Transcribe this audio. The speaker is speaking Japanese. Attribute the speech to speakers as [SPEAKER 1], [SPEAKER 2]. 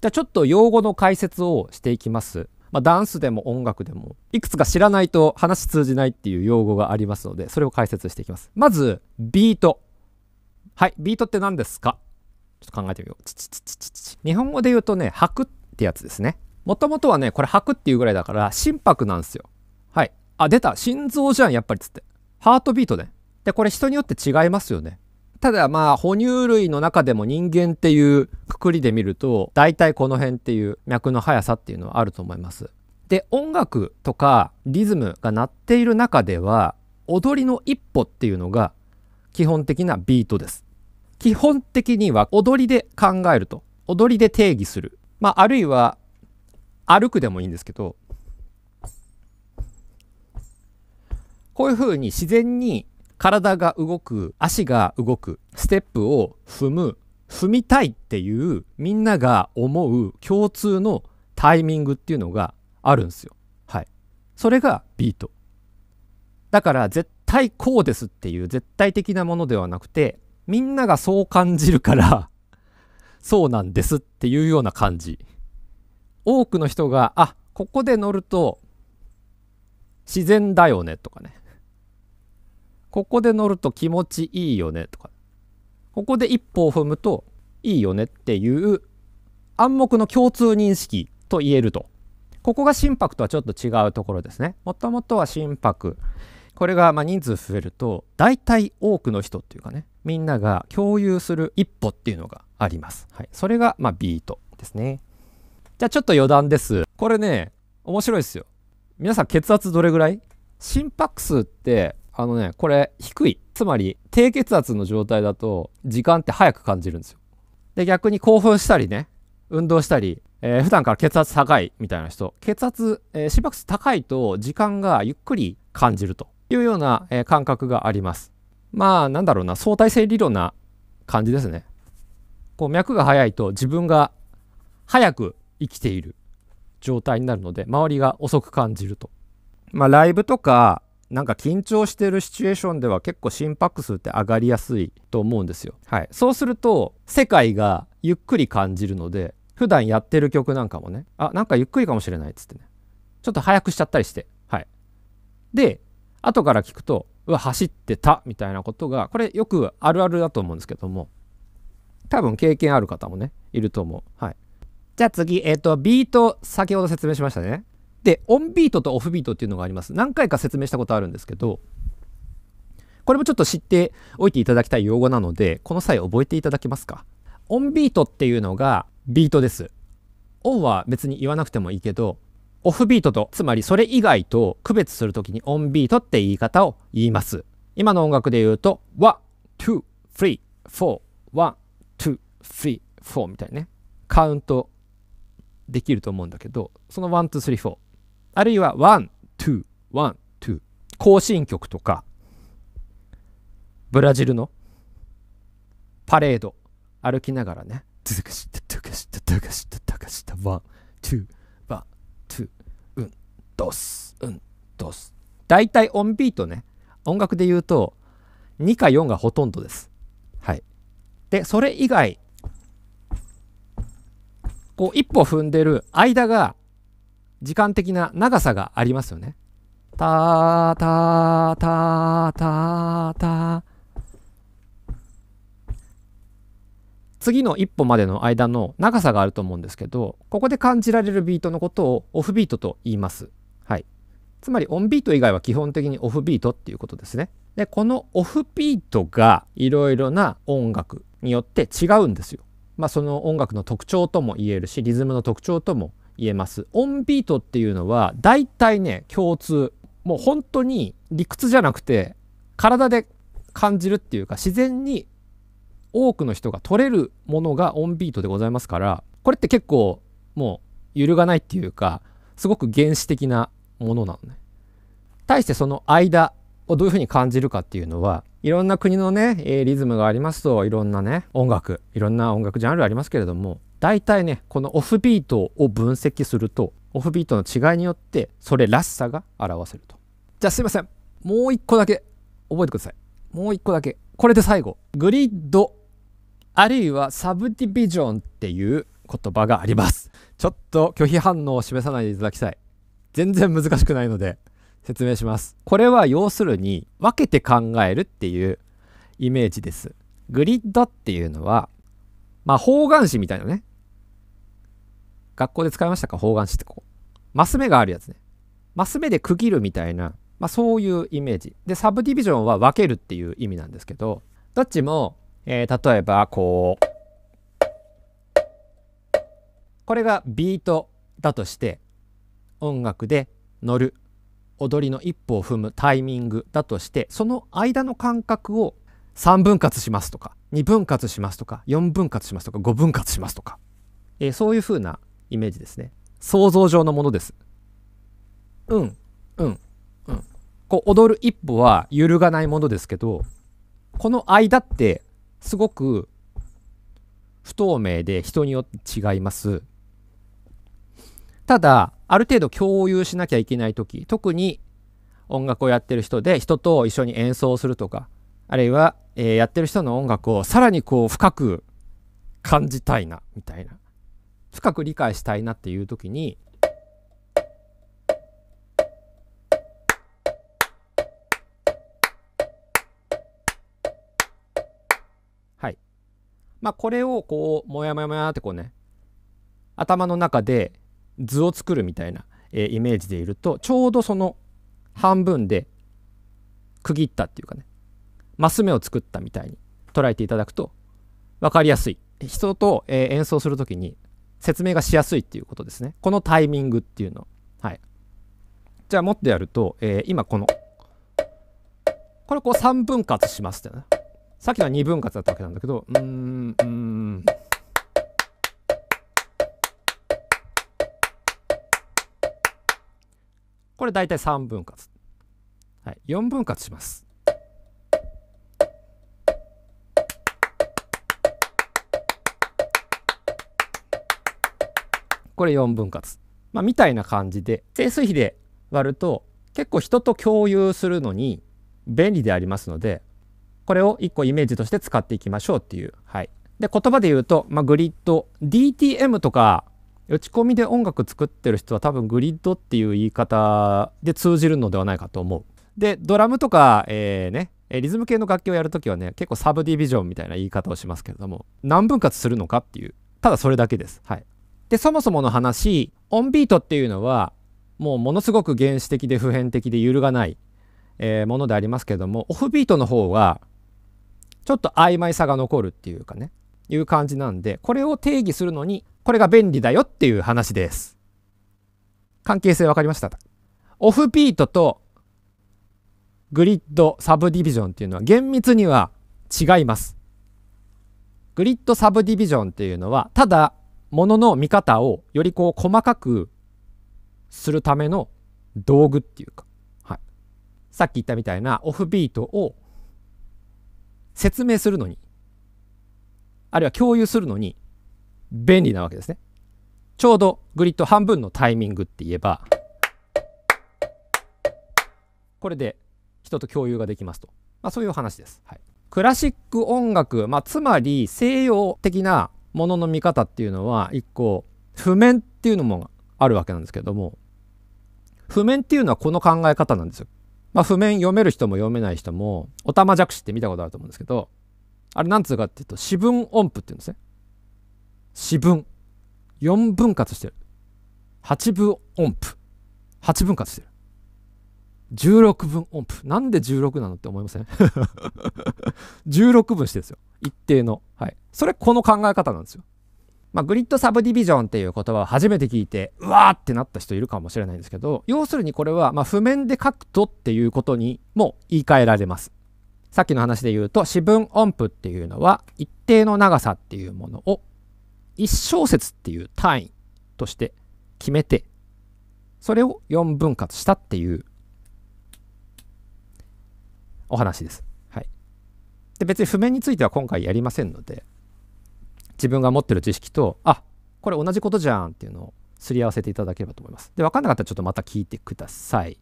[SPEAKER 1] じゃあちょっと用語の解説をしていきます。まあ、ダンスでも音楽でもいくつか知らないと話通じないっていう用語がありますのでそれを解説していきますまずビートはいビートって何ですかちょっと考えてみよう日本語で言うとね拍ってやつですねもともとはねこれ拍っていうぐらいだから心拍なんですよはいあ出た心臓じゃんやっぱりつってハートビートねでこれ人によって違いますよねただまあ哺乳類の中でも人間っていうくくりで見ると大体この辺っていう脈の速さっていうのはあると思います。で音楽とかリズムが鳴っている中では踊りの一歩っていうのが基本的なビートです。基本的には踊りで考えると踊りで定義する、まあ、あるいは歩くでもいいんですけどこういうふうに自然に体が動く足が動くステップを踏む踏みたいっていうみんなが思う共通のタイミングっていうのがあるんですよ。はい、それがビートだから絶対こうですっていう絶対的なものではなくてみんながそう感じるから そうなんですっていうような感じ多くの人があここで乗ると自然だよねとかねここで乗ると気持ちいいよねとかここで一歩を踏むといいよねっていう暗黙の共通認識と言えるとここが心拍とはちょっと違うところですねもともとは心拍これがま人数増えると大体多くの人っていうかねみんなが共有する一歩っていうのがあります、はい、それがまビートですねじゃあちょっと余談ですこれね面白いですよ皆さん血圧どれぐらい心拍数ってあのね、これ低い。つまり、低血圧の状態だと、時間って早く感じるんですよ。で、逆に興奮したりね、運動したり、えー、普段から血圧高いみたいな人、血圧、えー、心拍数高いと、時間がゆっくり感じるというような、えー、感覚があります。まあ、なんだろうな、相対性理論な感じですね。こう、脈が速いと、自分が早く生きている状態になるので、周りが遅く感じると。まあ、ライブとか、なんか緊張してるシチュエーションでは結構心拍数って上がりやすいと思うんですよ。はい、そうすると世界がゆっくり感じるので普段やってる曲なんかもねあなんかゆっくりかもしれないっつってねちょっと早くしちゃったりしてはいで後から聞くとうわ走ってたみたいなことがこれよくあるあるだと思うんですけども多分経験ある方もねいると思うはいじゃあ次えっ、ー、とビート先ほど説明しましたねでオンビートとオフビートっていうのがあります何回か説明したことあるんですけどこれもちょっと知っておいていただきたい用語なのでこの際覚えていただけますかオンビートっていうのがビートですオンは別に言わなくてもいいけどオフビートとつまりそれ以外と区別する時にオンビートって言い方を言います今の音楽で言うと1 2 3 4 1 2 3 4みたいなねカウントできると思うんだけどその1 2 3 4あるいはワン、ツー、ワン、ツー。行進曲とか、ブラジルのパレード、歩きながらね、トゥカシタトゥカシタトゥカシタトゥカシタ、ワン、ツー、ワン、ツー、うん、ドス、うん、ドス。大体オンビートね、音楽で言うと、2か4がほとんどです。はい。で、それ以外、こう、一歩踏んでる間が、時間的な長さがありますよね。たーたーたーたーたー。次の一歩までの間の長さがあると思うんですけど、ここで感じられるビートのことをオフビートと言います。はい。つまりオンビート以外は基本的にオフビートっていうことですね。で、このオフビートがいろいろな音楽によって違うんですよ。まあその音楽の特徴とも言えるし、リズムの特徴とも言える言えます。オンビートっていうのは大体ね共通もう本当に理屈じゃなくて体で感じるっていうか自然に多くの人が取れるものがオンビートでございますからこれって結構もう揺るがないっていうかすごく原始的なものなのね。対してその間をどういうふうに感じるかっていうのはいろんな国のね、リズムがありますといろんなね音楽いろんな音楽ジャンルありますけれども大体ねこのオフビートを分析するとオフビートの違いによってそれらしさが表せるとじゃあすいませんもう一個だけ覚えてくださいもう一個だけこれで最後グリッドあるいはサブディビジョンっていう言葉がありますちょっと拒否反応を示さないでいただきたい全然難しくないので説明しますこれは要するに分けて考えるっていうイメージですグリッドっていうのはまあ、方眼紙みたいなね。学校で使いましたか方眼紙ってこう。マス目があるやつね。マス目で区切るみたいな、まあ、そういうイメージ。で、サブディビジョンは分けるっていう意味なんですけど、どっちも、えー、例えば、こう。これがビートだとして、音楽で乗る、踊りの一歩を踏むタイミングだとして、その間の間隔を3分割しますとか。2分割しますとか4分割しますとか5分割しますとか、えー、そういう風なイメージですね想像上のものですうんうんうんこう踊る一歩は揺るがないものですけどこの間ってすごく不透明で人によって違いますただある程度共有しなきゃいけない時特に音楽をやってる人で人と一緒に演奏するとかあるいはえー、やってる人の音楽をさらにこう深く感じたいなみたいな深く理解したいなっていう時にはいまあこれをこうもやもやもやってこうね頭の中で図を作るみたいな、えー、イメージでいるとちょうどその半分で区切ったっていうかねマス目を作ったみたいに捉えていただくと分かりやすい人と、えー、演奏する時に説明がしやすいっていうことですねこのタイミングっていうのはいじゃあ持ってやると、えー、今このこれこう3分割しますってねさっきのは2分割だったわけなんだけどうんうんこれ大体3分割、はい、4分割しますこれ4分割、まあ、みたいな感じで整数比で割ると結構人と共有するのに便利でありますのでこれを1個イメージとして使っていきましょうっていう。はい、で言葉で言うと、まあ、グリッド DTM とか打ち込みで音楽作ってる人は多分グリッドっていう言い方で通じるのではないかと思う。でドラムとか、えー、ねリズム系の楽器をやるときはね結構サブディビジョンみたいな言い方をしますけれども何分割するのかっていうただそれだけです。はい、でそもそもの話オンビートっていうのはもうものすごく原始的で普遍的で揺るがない、えー、ものでありますけどもオフビートの方はちょっと曖昧さが残るっていうかねいう感じなんでこれを定義するのにこれが便利だよっていう話です。関係性分かりましたオフビートとグリッドサブディビジョンっていうのは厳密には違います。グリッドサブディビジョンっていうのはただものの見方をよりこう細かくするための道具っていうか、はい、さっき言ったみたいなオフビートを説明するのにあるいは共有するのに便利なわけですね。ちょうどグリッド半分のタイミングって言えばこれで人と共有ができますと、まあ、そういう話です。はい、クラシック音楽、まあ、つまり西洋的なものの見方っていうのは一個譜面っていうのもあるわけなんですけども譜面っていうのはこの考え方なんですよ。まあ、譜面読める人も読めない人もおたまじゃくしって見たことあると思うんですけどあれなんつうかっていうと四分音符っていうんですね。四分4分割してる8分音符8分割してる16分音符なんで16なのって思いません ?16 分してですよ一定の。はい。それ、この考え方なんですよ。まあ、グリッドサブディビジョンっていう言葉を初めて聞いて、うわーってなった人いるかもしれないんですけど、要するにこれは、ま譜面で書くとっていうことにも言い換えられます。さっきの話で言うと、四分音符っていうのは、一定の長さっていうものを、1小節っていう単位として決めて、それを4分割したっていうお話です。で別に譜面については今回やりませんので自分が持ってる知識とあこれ同じことじゃんっていうのをすり合わせていただければと思います。で分かんなかったらちょっとまた聞いてください。